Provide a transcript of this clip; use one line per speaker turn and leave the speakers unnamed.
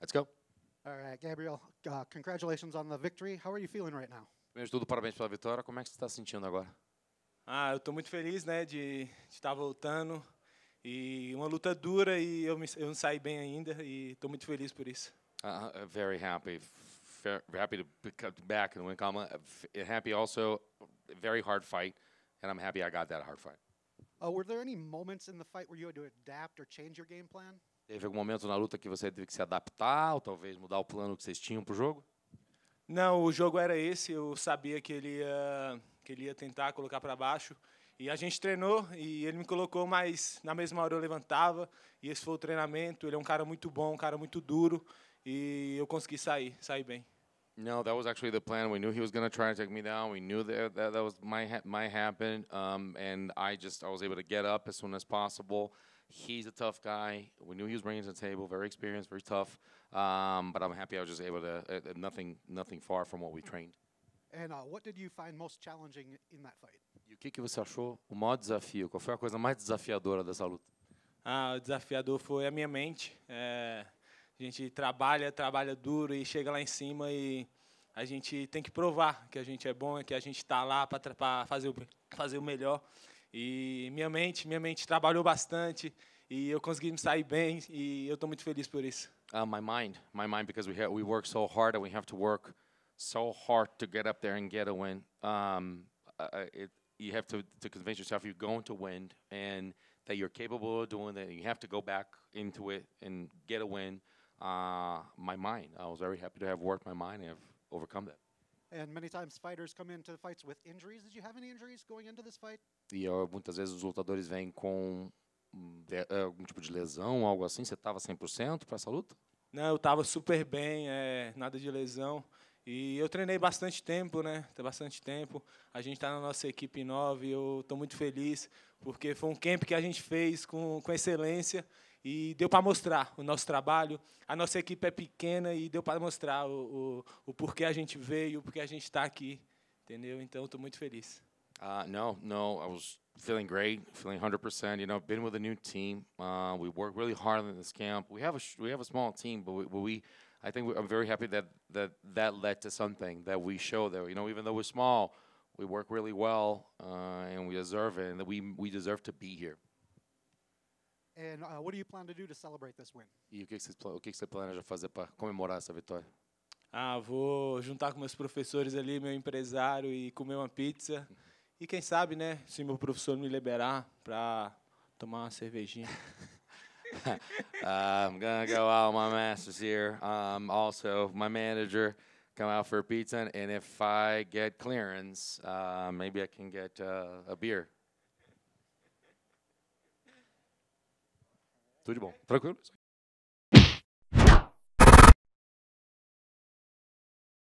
Let's go. All right, Gabriel, uh, congratulations on the victory. How are you feeling right now?
Primeiro de tudo, parabéns pela vitória. Como é que você está sentindo agora?
Ah, eu estou muito feliz, né, de estar voltando. E uma luta dura e eu, me, eu não saí bem ainda e estou muito feliz por isso.
Uh, very happy, Fair, happy to come back and in Wincama. Uh, happy also, very hard fight, and I'm happy I got that hard fight.
Uh, were there any moments in the fight where you had to adapt or change your game plan? Teve
algum momento na luta que você teve que se adaptar ou talvez mudar o plano que vocês tinham para o jogo?
Não, o jogo era esse. Eu sabia que ele ia, que ele ia tentar colocar para baixo. E a gente treinou e ele me colocou, mas na mesma hora eu levantava. E esse foi o treinamento. Ele é um cara muito bom, um cara muito duro. E eu consegui sair, sair bem.
Não, that was actually the plan. We knew he was going to try to take me down. We knew that that, that was my might happen, um, and I just I was able to get up as soon as possible. He's a tough guy. We knew he was bringing to the table, very experienced, very tough. Um, but I'm happy I was just able to uh, uh, nothing nothing far from what we trained.
And uh, what did you find most challenging in that fight?
E o que, que você achou o maior desafio? Qual foi a coisa mais desafiadora dessa luta?
Ah, o desafiador foi a minha mente. É, a gente trabalha, trabalha duro e chega lá em cima e a gente tem que provar que a gente é bom, que a gente está lá para fazer o, fazer o melhor. E minha mente, minha mente trabalhou bastante
e eu consegui me sair bem e eu estou muito feliz por isso. Uh, my mind, my mind, because we we work so hard and we have to work so hard to get up there and get a win. Um, uh, uh, it, you have to, to convince yourself you're going to win and that you're capable of doing that. You have to go back into it and get a win. Uh, my mind, I was very happy to have worked my mind and have overcome that.
And many times fighters come into fights with injuries. Did you have any injuries going into this fight?
E muitas vezes os lutadores vêm com hum, é, algum tipo de lesão, algo assim. Você estava 100% para essa luta? Não, eu estava super
bem, é, nada de lesão. E eu treinei bastante tempo, né? Tem bastante tempo. A gente está na nossa equipe 9. Eu estou muito feliz porque foi um camp que a gente fez com, com excelência e deu para mostrar o nosso trabalho. A nossa equipe é pequena e deu para mostrar o, o, o, porquê a gente veio, o porquê a gente está aqui, entendeu? Então, estou muito
feliz. Uh, no, no, I was feeling great, feeling 100%. You know, been with a new team. Uh, we worked really hard in this camp. We have a we have a small team, but we, but we I think we, I'm very happy that, that that led to something that we show that you know even though we're small, we work really well uh, and we deserve it, and that we we deserve to be here.
And uh, what do you plan to do to celebrate this win?
E o que, que você, o que, que você planeja fazer para comemorar essa vitória?
Ah, vou juntar com meus professores ali, meu empresário e comer uma pizza. E quem sabe, né, se meu professor me liberar para tomar uma cervejinha.
uh, I'm gonna go out my masters here. Um, also, my manager come out for a pizza, and if I get clearance, uh, maybe I can get uh, a beer. Tudo bom. Tranquilos?